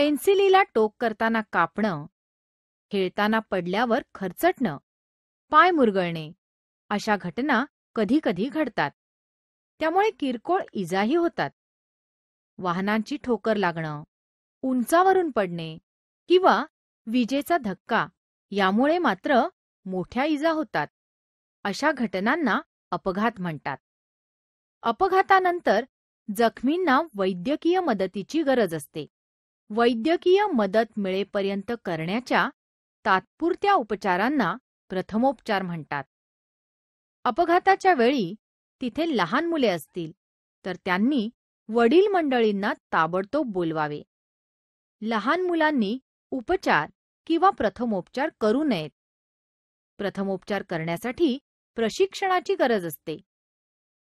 पेन्सिलीला टोक करताना कापणं खेळताना पडल्यावर खरचटणं पाय मुरगळणे अशा घटना कधीकधी घडतात त्यामुळे किरकोळ इजाही होतात वाहनांची ठोकर लागणं उंचावरून पडणे किंवा विजेचा धक्का यामुळे मात्र मोठ्या इजा होतात अशा घटनांना अपघात म्हणतात अपघातानंतर जखमींना वैद्यकीय मदतीची गरज असते वैद्यकीय मदत मिळेपर्यंत करण्याच्या तात्पुरत्या उपचारांना प्रथमोपचार म्हणतात अपघाताच्या वेळी तिथे लहान मुले असतील तर त्यांनी वडील मंडळींना ताबडतोब बोलवावे लहान मुलांनी उपचार किंवा प्रथमोपचार करू नयेत प्रथमोपचार करण्यासाठी प्रशिक्षणाची गरज असते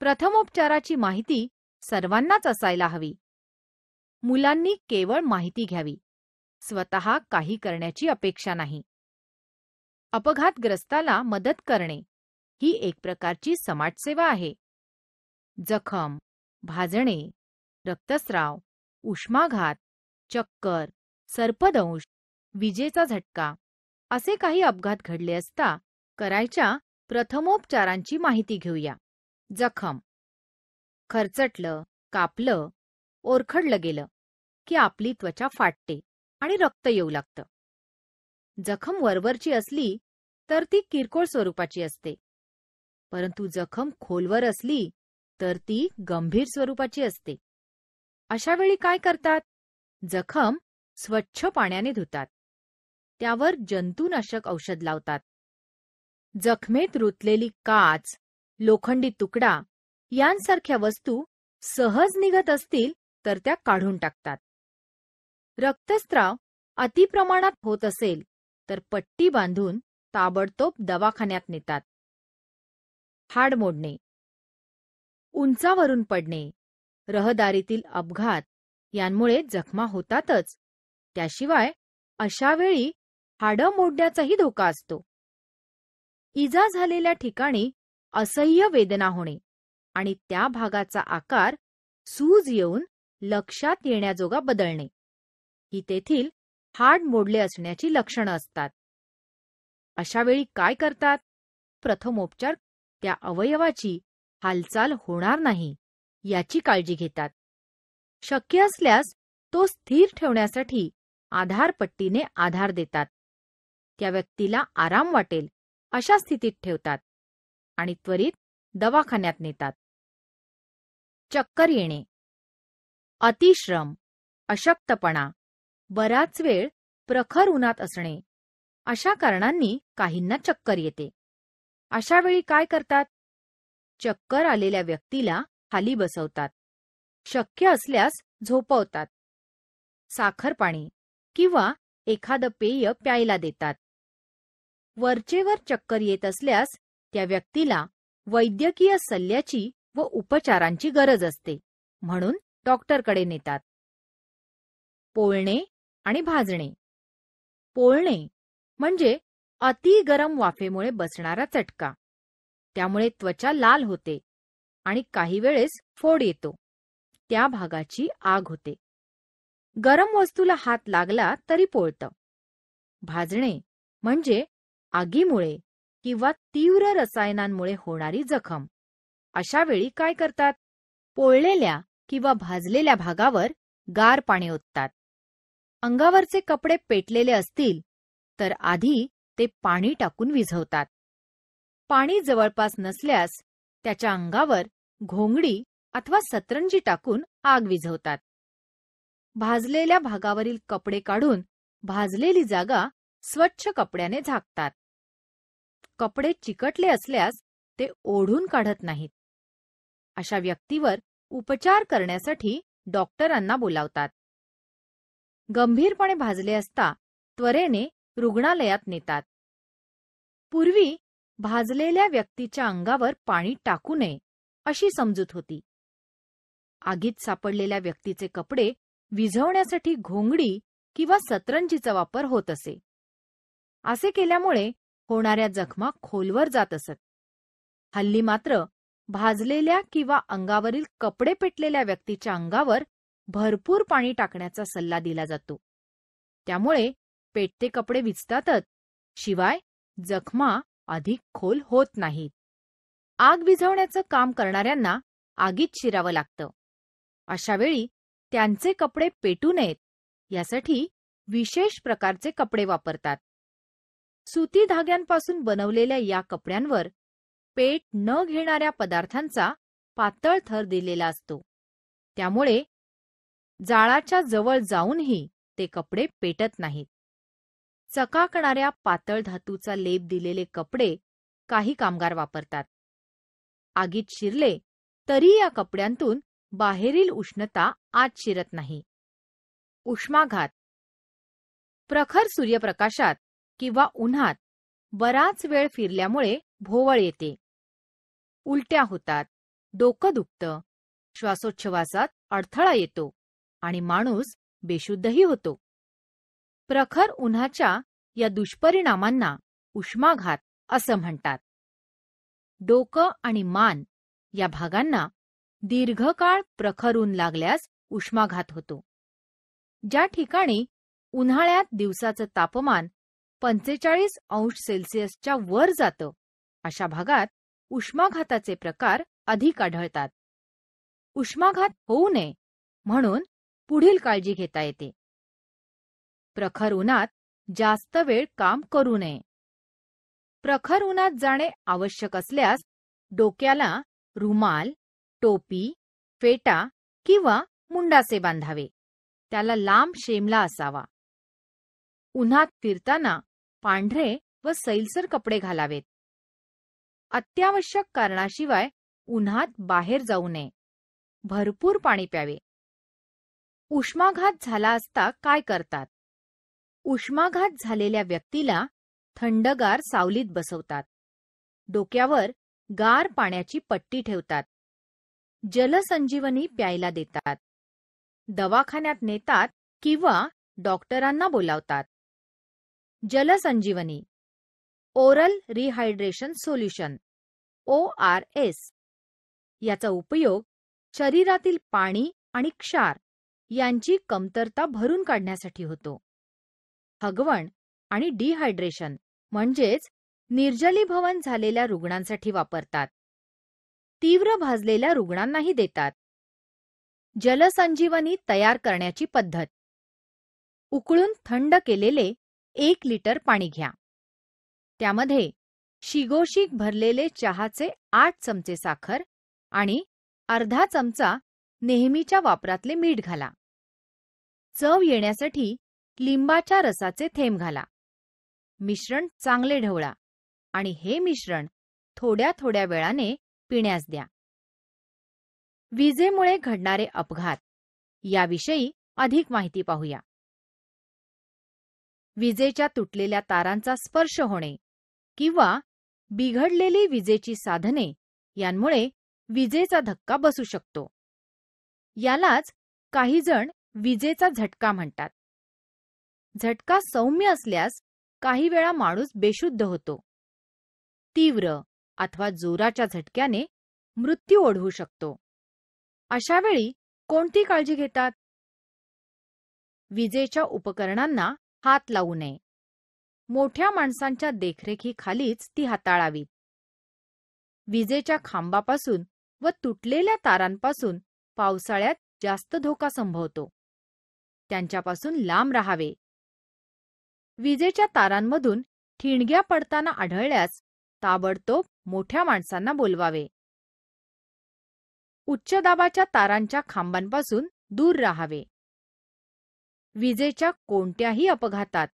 प्रथमोपचाराची माहिती सर्वांनाच असायला हवी मुलांनी केवळ माहिती घ्यावी स्वतः काही करण्याची अपेक्षा नाही अपघातग्रस्ताला मदत करणे ही एक प्रकारची समाजसेवा आहे जखम भाजणे रक्तस्राव उष्माघात चक्कर सर्पदंश विजेचा झटका असे काही अपघात घडले असता करायच्या प्रथमोपचारांची माहिती घेऊया जखम खरचटलं कापलं ओरखडलं गेलं की आपली त्वचा फाटते आणि रक्त येऊ लागतं जखम वरवरची असली तर ती किरकोळ स्वरूपाची असते परंतु जखम खोलवर असली तर ती गंभीर स्वरूपाची असते अशा वेळी काय करतात जखम स्वच्छ पाण्याने धुतात त्यावर जंतुनाशक औषध लावतात जखमेत रुतलेली काच लोखंडी तुकडा यांसारख्या वस्तू सहज निघत असतील तर त्या काढून टाकतात रक्तस्राव अतिप्रमाणात होत असेल तर पट्टी बांधून ताबडतोब दवाखान्यात नेतात हाड मोडणे उंचावरून पडणे रहदारीतील अपघात यांमुळे जखमा होतातच त्याशिवाय अशा वेळी हाडं मोडण्याचाही धोका असतो इजा झालेल्या ठिकाणी असह्य वेदना होणे आणि त्या भागाचा आकार सूज येऊन लक्षात येण्याजोगा बदलणे ही तेथील हाड मोडले असण्याची लक्षणं असतात अशा वेळी काय करतात प्रथमोपचार त्या अवयवाची हालचाल होणार नाही याची काळजी घेतात शक्य असल्यास तो स्थिर ठेवण्यासाठी आधारपट्टीने आधार देतात त्या व्यक्तीला आराम वाटेल अशा स्थितीत ठेवतात आणि त्वरित दवाखान्यात नेतात चक्कर येणे अतिश्रम अशक्तपणा बराच वेळ प्रखर उन्हात असणे अशा कारणांनी काहींना चक्कर येते अशा वेळी काय करतात चक्कर आलेल्या व्यक्तीला खाली बसवतात शक्य असल्यास झोपवतात साखर पाणी किंवा एखादं पेय प्यायला देतात वरचेवर चक्कर येत असल्यास त्या व्यक्तीला वैद्यकीय सल्ल्याची व उपचारांची गरज असते म्हणून डॉक्टरकडे नेतात पोळणे आणि भाजणे पोळणे म्हणजे अति गरम वाफेमुळे बसणारा चटका त्यामुळे त्वचा लाल होते आणि काही वेळेस फोड येतो त्या भागाची आग होते गरम वस्तूला हात लागला तरी पोळतं भाजणे म्हणजे आगीमुळे किंवा तीव्र रसायनांमुळे होणारी जखम अशा वेळी काय करतात पोळलेल्या किंवा भाजलेल्या भागावर गार पाणी ओततात अंगावरचे कपडे पेटलेले असतील तर आधी ते पाणी टाकून विझवतात पाणी जवळपास नसल्यास त्याच्या अंगावर घोंगडी अथवा सतरंजी टाकून आग विझवतात भाजलेल्या भागावरील कपडे काढून भाजलेली जागा स्वच्छ कपड्याने झाकतात कपडे चिकटले असल्यास ते ओढून काढत नाहीत अशा व्यक्तीवर उपचार करण्यासाठी डॉक्टरांना बोलावतात गंभीरपणे भाजले असता त्वरेने रुग्णालयात नेतात पूर्वी भाजलेल्या व्यक्तीच्या अंगावर पाणी टाकू नये अशी समजूत होती आगीत सापडलेल्या व्यक्तीचे कपडे विझवण्यासाठी घोंगडी किंवा सतरंजीचा वापर होत असे असे केल्यामुळे होणाऱ्या जखमा खोलवर जात असत हल्ली मात्र भाजलेल्या किंवा अंगावरील कपडे पेटलेल्या व्यक्तीच्या अंगावर भरपूर पाणी टाकण्याचा सल्ला दिला जातो त्यामुळे पेटते कपडे विजतातच शिवाय जखमा अधिक खोल होत नाहीत आग विझवण्याचं काम करणाऱ्यांना आगीत शिरावं लागतं अशावेळी त्यांचे कपडे पेटू नयेत यासाठी विशेष प्रकारचे कपडे वापरतात सुती धाग्यांपासून बनवलेल्या या कपड्यांवर पेट न घेणाऱ्या पदार्थांचा पातळ थर दिलेला असतो त्यामुळे जाळाच्या जवळ जाऊनही ते कपडे पेटत नाहीत चकाकणाऱ्या पातळ धातूचा लेप दिलेले कपडे काही कामगार वापरतात आगीत शिरले तरी या कपड्यांतून बाहेरील उष्णता आत शिरत नाही उष्माघात प्रखर सूर्यप्रकाशात किंवा उन्हात बराच वेळ फिरल्यामुळे भोवळ येते उलट्या होतात डोकं दुखतं श्वासोच्छवासात अडथळा येतो आणि माणूस बेशुद्धही होतो प्रखर उन्हाच्या या दुष्परिणामांना उष्माघात असं म्हणतात डोकं आणि मान या भागांना दीर्घकाळ प्रखर ऊन लागल्यास उष्माघात होतो ज्या ठिकाणी उन्हाळ्यात दिवसाचं तापमान पंचेचाळीस अंश सेल्सिअसच्या वर जातं अशा भागात उष्माघाताचे प्रकार अधिक आढळतात उष्माघात होऊ नये म्हणून पुढील काळजी घेता येते प्रखर उन्हात जास्त वेळ काम करू नये प्रखर उन्हात जाणे आवश्यक असल्यास डोक्याला रुमाल टोपी फेटा किंवा मुंडासे बांधावे त्याला लांब शेमला असावा उन्हात फिरताना पांढरे व सैलसर कपडे घालावेत अत्यावश्यक कारणाशिवाय उन्हात बाहेर जाऊ नये भरपूर पाणी प्यावे उष्माघात झाला असता काय करतात उष्माघात झालेल्या व्यक्तीला थंडगार सावलीत बसवतात डोक्यावर गार पाण्याची पट्टी ठेवतात जलसंजीवनी प्यायला देतात दवाखान्यात नेतात किंवा डॉक्टरांना बोलावतात जलसंजीवनी oral rehydration solution O R S याचा उपयोग शरीरातील पाणी आणि क्षार यांची कमतरता भरून काढण्यासाठी होतो हगवण आणि डिहायड्रेशन म्हणजेच निर्जलीभवन झालेल्या रुग्णांसाठी वापरतात तीव्र भाजलेल्या रुग्णांनाही देतात जलसंजीवनी तयार करण्याची पद्धत उकळून थंड केलेले एक लिटर पाणी घ्या त्यामध्ये शिगोशिक भरलेले चहाचे आठ चमचे साखर आणि अर्धा चमचा नेहमीच्या वापरातले मीठ घाला चव येण्यासाठी लिंबाच्या रसाचे थेंब घाला मिश्रण चांगले ढवळा आणि हे मिश्रण थोड्या थोड्या वेळाने पिण्यास द्या विजेमुळे घडणारे अपघात याविषयी अधिक माहिती पाहूया विजेच्या तुटलेल्या तारांचा स्पर्श होणे किंवा बिघडलेली विजेची साधने यांमुळे विजेचा धक्का बसू शकतो यालाच काहीजण विजेचा झटका म्हणतात झटका सौम्य असल्यास काही वेळा माणूस बेशुद्ध होतो तीव्र अथवा जोराच्या झटक्याने मृत्यू ओढवू शकतो अशा वेळी कोणती काळजी घेतात विजेच्या उपकरणांना हात लावू नये मोठ्या माणसांच्या देखरेखीखालीच ती हाताळावी विजेच्या खांबापासून व तुटलेल्या तारांपासून पावसाळ्यात जास्त धोका संभवतो त्यांच्यापासून लांब राहावे विजेच्या तारांमधून ठिणग्या पडताना आढळल्यास ताबडतोब मोठ्या माणसांना बोलवावे उच्च दाबाच्या तारांच्या खांबांपासून दूर राहावे विजेच्या कोणत्याही अपघातात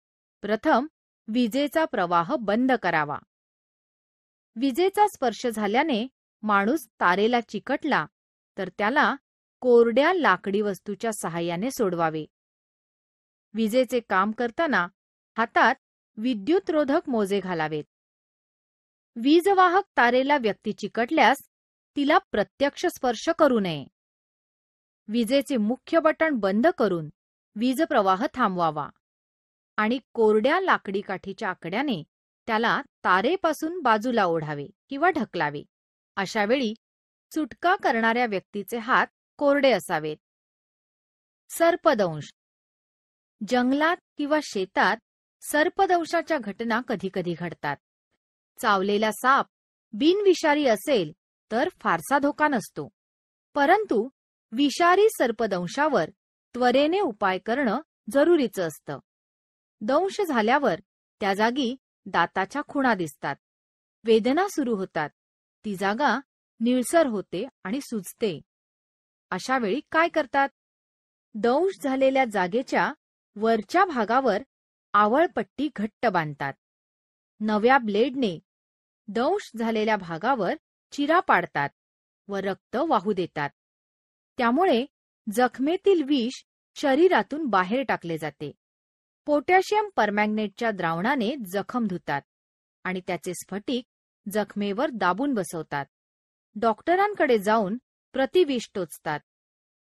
प्रथम विजेचा प्रवाह बंद करावा विजेचा स्पर्श झाल्याने माणूस तारेला चिकटला तर त्याला कोरड्या लाकडी वस्तूच्या सहाय्याने सोडवावे विजेचे काम करताना हातात विद्युतरोधक मोजे घालावेत वीजवाहक तारेला व्यक्ती चिकटल्यास तिला प्रत्यक्ष स्पर्श करू नये विजेचे मुख्य बटण बंद करून वीजप्रवाह थांबवावा आणि कोरड्या लाकडी काठीच्या आकड्याने त्याला तारेपासून बाजूला ओढावे किंवा ढकलावे अशा वेळी चुटका करणाऱ्या व्यक्तीचे हात कोरडे असावेत सर्पदंश जंगलात किंवा शेतात सर्पदंशाच्या घटना कधीकधी घडतात चावलेला साप बिनविषारी असेल तर फारसा धोका नसतो परंतु विषारी सर्पदंशावर त्वरेने उपाय करणं जरुरीचं असतं दंश झाल्यावर त्या जागी दाताच्या खुणा दिसतात वेदना सुरू होतात ती जागा निळसर होते आणि सुजते अशा वेळी काय करतात दंश झालेल्या जागेच्या वरच्या भागावर आवळपट्टी घट्ट बांधतात नव्या ब्लेडने दंश झालेल्या भागावर चिरा पाडतात व रक्त वाहू देतात त्यामुळे जखमेतील विष शरीरातून बाहेर टाकले जाते पोटॅशियम परमॅग्नेटच्या द्रावणाने जखम धुतात आणि त्याचे स्फटिक जखमेवर दाबून बसवतात डॉक्टरांकडे जाऊन प्रतिविष टोचतात